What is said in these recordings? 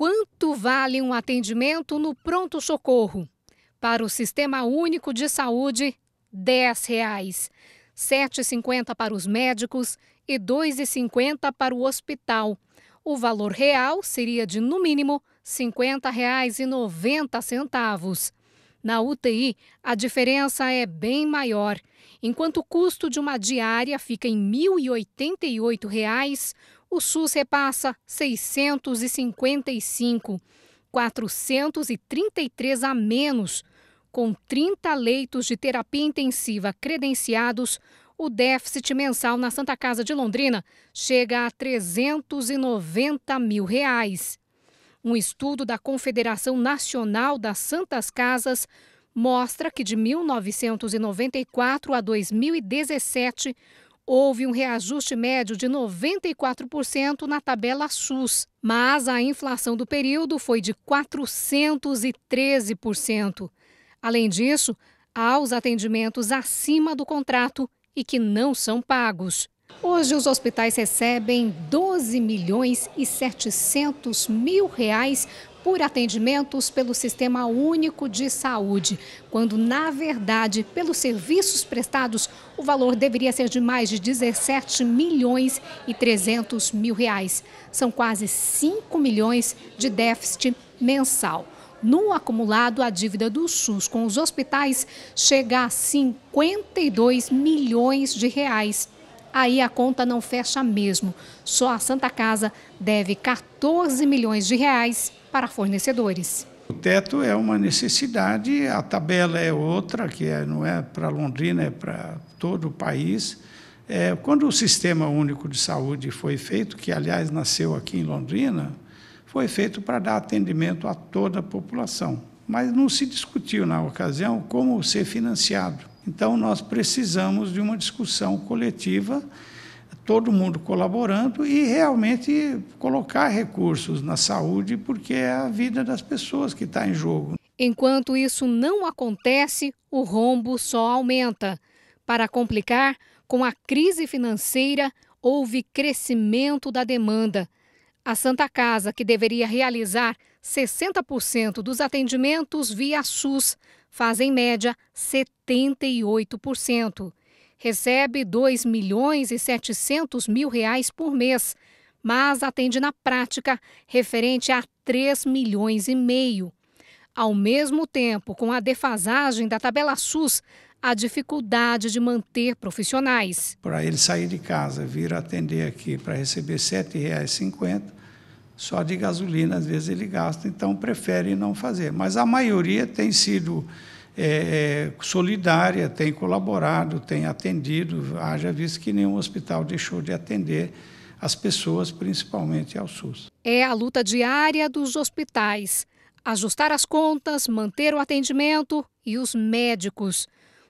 Quanto vale um atendimento no pronto-socorro? Para o Sistema Único de Saúde, R$ 10,00. 7,50 para os médicos e 2,50 para o hospital. O valor real seria de, no mínimo, R$ 50,90. Na UTI, a diferença é bem maior. Enquanto o custo de uma diária fica em R$ 1.088,00, o SUS repassa 655, 433 a menos. Com 30 leitos de terapia intensiva credenciados, o déficit mensal na Santa Casa de Londrina chega a 390 mil reais. Um estudo da Confederação Nacional das Santas Casas mostra que de 1994 a 2017, Houve um reajuste médio de 94% na tabela SUS, mas a inflação do período foi de 413%. Além disso, há os atendimentos acima do contrato e que não são pagos. Hoje, os hospitais recebem 12 milhões e 700 mil reais por atendimentos pelo Sistema Único de Saúde, quando, na verdade, pelos serviços prestados, o valor deveria ser de mais de 17 milhões e 300 mil reais. São quase 5 milhões de déficit mensal. No acumulado, a dívida do SUS com os hospitais chega a 52 milhões de reais. Aí a conta não fecha mesmo. Só a Santa Casa deve 14 milhões de reais para fornecedores. O teto é uma necessidade, a tabela é outra, que é, não é para Londrina, é para todo o país. É, quando o Sistema Único de Saúde foi feito, que aliás nasceu aqui em Londrina, foi feito para dar atendimento a toda a população. Mas não se discutiu na ocasião como ser financiado. Então nós precisamos de uma discussão coletiva todo mundo colaborando e realmente colocar recursos na saúde, porque é a vida das pessoas que está em jogo. Enquanto isso não acontece, o rombo só aumenta. Para complicar, com a crise financeira, houve crescimento da demanda. A Santa Casa, que deveria realizar 60% dos atendimentos via SUS, faz em média 78% recebe 2 milhões e 700 mil reais por mês, mas atende na prática referente a 3 milhões e meio. Ao mesmo tempo, com a defasagem da tabela SUS, a dificuldade de manter profissionais. Para ele sair de casa, vir atender aqui para receber R$ 7,50, só de gasolina às vezes ele gasta, então prefere não fazer. Mas a maioria tem sido é, é, solidária, tem colaborado, tem atendido, haja visto que nenhum hospital deixou de atender as pessoas, principalmente ao SUS. É a luta diária dos hospitais. Ajustar as contas, manter o atendimento e os médicos.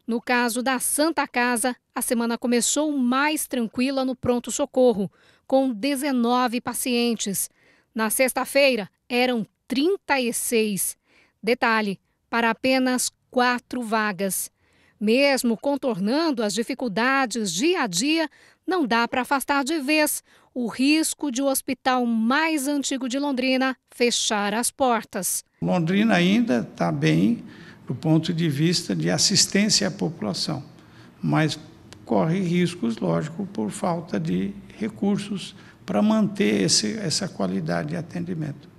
No caso da Santa Casa, a semana começou mais tranquila no pronto-socorro, com 19 pacientes. Na sexta-feira, eram 36. Detalhe: para apenas quatro vagas. Mesmo contornando as dificuldades dia a dia, não dá para afastar de vez o risco de o hospital mais antigo de Londrina fechar as portas. Londrina ainda está bem do ponto de vista de assistência à população, mas corre riscos, lógico, por falta de recursos para manter esse, essa qualidade de atendimento.